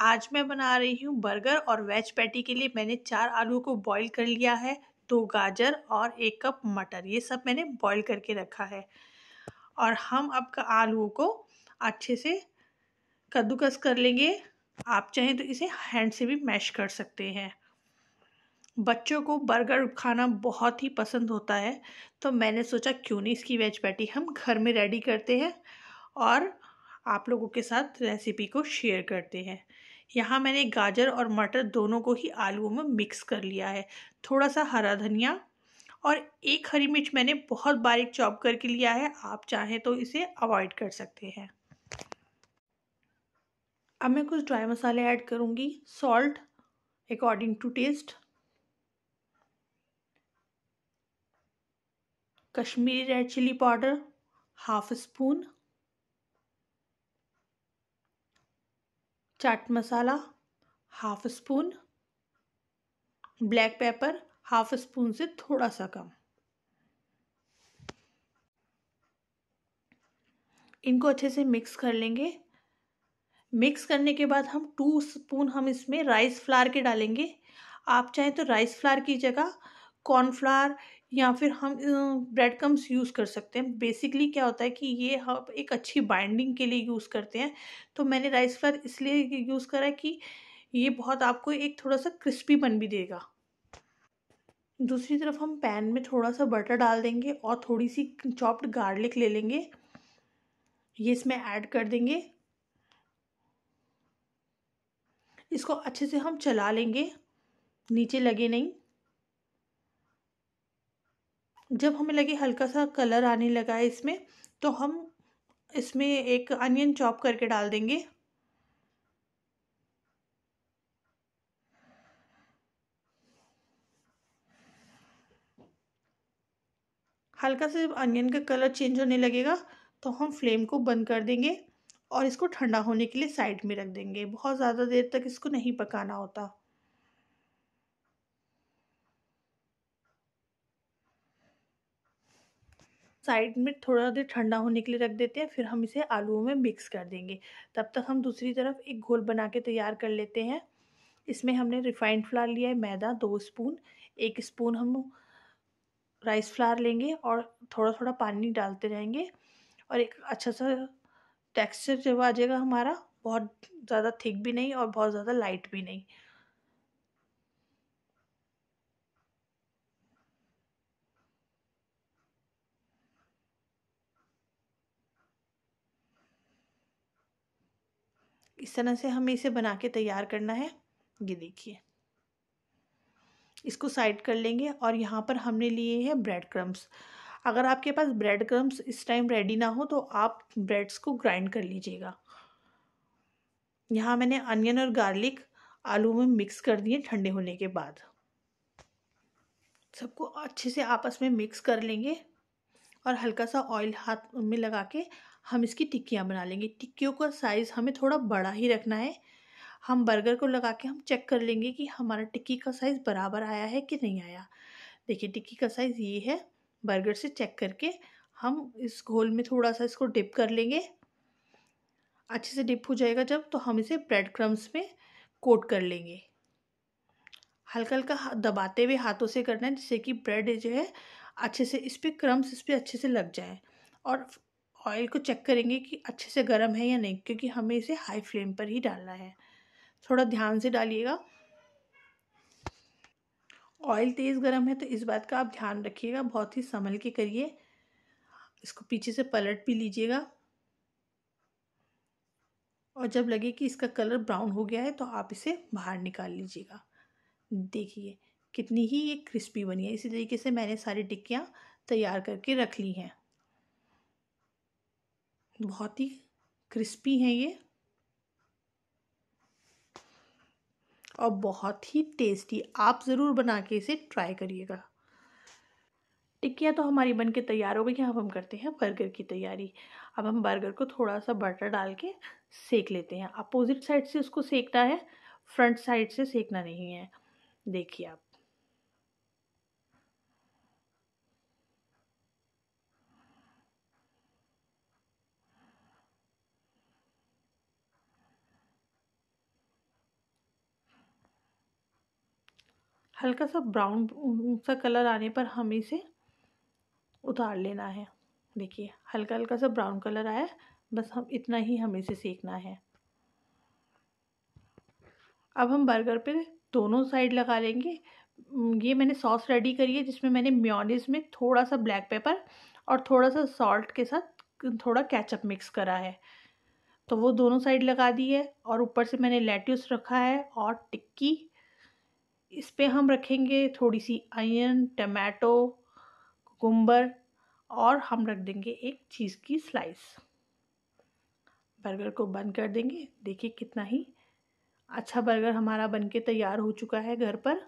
आज मैं बना रही हूँ बर्गर और वेज पैटी के लिए मैंने चार आलू को बॉईल कर लिया है दो गाजर और एक कप मटर ये सब मैंने बॉईल करके रखा है और हम अब आलूओं को अच्छे से कद्दूकस कर लेंगे आप चाहें तो इसे हैंड से भी मैश कर सकते हैं बच्चों को बर्गर खाना बहुत ही पसंद होता है तो मैंने सोचा क्यों नहीं इसकी वेज पैटी हम घर में रेडी करते हैं और आप लोगों के साथ रेसिपी को शेयर करते हैं यहाँ मैंने गाजर और मटर दोनों को ही आलूओं में मिक्स कर लिया है थोड़ा सा हरा धनिया और एक हरी मिर्च मैंने बहुत बारीक चॉप करके लिया है आप चाहें तो इसे अवॉइड कर सकते हैं अब मैं कुछ ड्राई मसाले ऐड करूँगी salt according to taste Kashmiri red chilli powder half spoon chaat masala half spoon black pepper half spoon से थोड़ा सा कम इनको अच्छे से मिक्स कर लेंगे मिक्स करने के बाद हम टू स्पून हम इसमें राइस फ्लार के डालेंगे आप चाहें तो राइस फ्लार की जगह कॉर्नफ्लार या फिर हम ब्रेड क्रम्स यूज़ कर सकते हैं बेसिकली क्या होता है कि ये हम हाँ एक अच्छी बाइंडिंग के लिए यूज़ करते हैं तो मैंने राइस फ्लावर इसलिए यूज़ करा है कि ये बहुत आपको एक थोड़ा सा क्रिस्पी बन भी देगा दूसरी तरफ हम पैन में थोड़ा सा बटर डाल देंगे और थोड़ी सी चॉप्ड गार्लिक ले लेंगे ये इसमें ऐड कर देंगे इसको अच्छे से हम चला लेंगे नीचे लगे नहीं जब हमें लगे हल्का सा कलर आने लगा है इसमें तो हम इसमें एक अनियन चॉप करके डाल देंगे हल्का से जब अनियन का कलर चेंज होने लगेगा तो हम फ्लेम को बंद कर देंगे और इसको ठंडा होने के लिए साइड में रख देंगे बहुत ज़्यादा देर तक इसको नहीं पकाना होता साइड में थोड़ा देर ठंडा होने के लिए रख देते हैं फिर हम इसे आलूओं में मिक्स कर देंगे तब तक हम दूसरी तरफ एक घोल बना के तैयार कर लेते हैं इसमें हमने रिफाइंड फ्लार लिया है मैदा दो स्पून एक स्पून हम राइस फ्लार लेंगे और थोड़ा थोड़ा पानी डालते रहेंगे और एक अच्छा सा टेक्सचर जब आ जाएगा हमारा बहुत ज़्यादा थिक भी नहीं और बहुत ज़्यादा लाइट भी नहीं इस तरह से हमें इसे बना के तैयार करना है ये देखिए इसको साइड कर लेंगे और यहाँ पर हमने लिए हैं ब्रेड क्रम्स अगर आपके पास ब्रेड क्रम्स इस टाइम रेडी ना हो तो आप ब्रेड्स को ग्राइंड कर लीजिएगा यहाँ मैंने अनियन और गार्लिक आलू में मिक्स कर दिए ठंडे होने के बाद सबको अच्छे से आपस में मिक्स कर लेंगे और हल्का सा ऑयल हाथ में लगा के हम इसकी टिक्कियाँ बना लेंगे टिक्कियों का साइज़ हमें थोड़ा बड़ा ही रखना है हम बर्गर को लगा के हम चेक कर लेंगे कि हमारा टिक्की का साइज़ बराबर आया है कि नहीं आया देखिए टिक्की का साइज़ ये है बर्गर से चेक करके हम इस घोल में थोड़ा सा इसको डिप कर लेंगे अच्छे से डिप हो जाएगा जब तो हम इसे ब्रेड क्रम्स में कोट कर लेंगे हल्का हल्का दबाते हुए हाथों से करना है जिससे कि ब्रेड जो है अच्छे से इस पर क्रम्स इस पर अच्छे से लग जाए और ऑयल को चेक करेंगे कि अच्छे से गर्म है या नहीं क्योंकि हमें इसे हाई फ्लेम पर ही डालना है थोड़ा ध्यान से डालिएगा ऑयल तेज़ गर्म है तो इस बात का आप ध्यान रखिएगा बहुत ही संभल के करिए इसको पीछे से पलट भी लीजिएगा और जब लगे कि इसका कलर ब्राउन हो गया है तो आप इसे बाहर निकाल लीजिएगा देखिए कितनी ही ये क्रिस्पी बनी है इसी तरीके से मैंने सारी टिक्कियाँ तैयार करके रख ली हैं बहुत ही क्रिस्पी हैं ये और बहुत ही टेस्टी आप ज़रूर बना के इसे ट्राई करिएगा टिक्कियाँ तो हमारी बन के तैयार हो गई अब हम करते हैं बर्गर की तैयारी अब हम बर्गर को थोड़ा सा बटर डाल के सेक लेते हैं अपोजिट साइड से उसको सेकना है फ्रंट साइड से सेकना नहीं है देखिए आप हल्का सा ब्राउन सा कलर आने पर हमें इसे उतार लेना है देखिए हल्का हल्का सा ब्राउन कलर आया बस हम इतना ही हमें इसे सेकना है अब हम बर्गर पे दोनों साइड लगा लेंगे ये मैंने सॉस रेडी करी है जिसमें मैंने म्योनिस में थोड़ा सा ब्लैक पेपर और थोड़ा सा सॉल्ट के साथ थोड़ा कैचअप मिक्स करा है तो वो दोनों साइड लगा दी है और ऊपर से मैंने लेट्यूस रखा है और टिक्की इस पे हम रखेंगे थोड़ी सी आयन टमाटो कुकुम्बर और हम रख देंगे एक चीज़ की स्लाइस बर्गर को बंद कर देंगे देखिए कितना ही अच्छा बर्गर हमारा बनके तैयार हो चुका है घर पर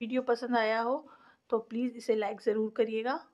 वीडियो पसंद आया हो तो प्लीज़ इसे लाइक ज़रूर करिएगा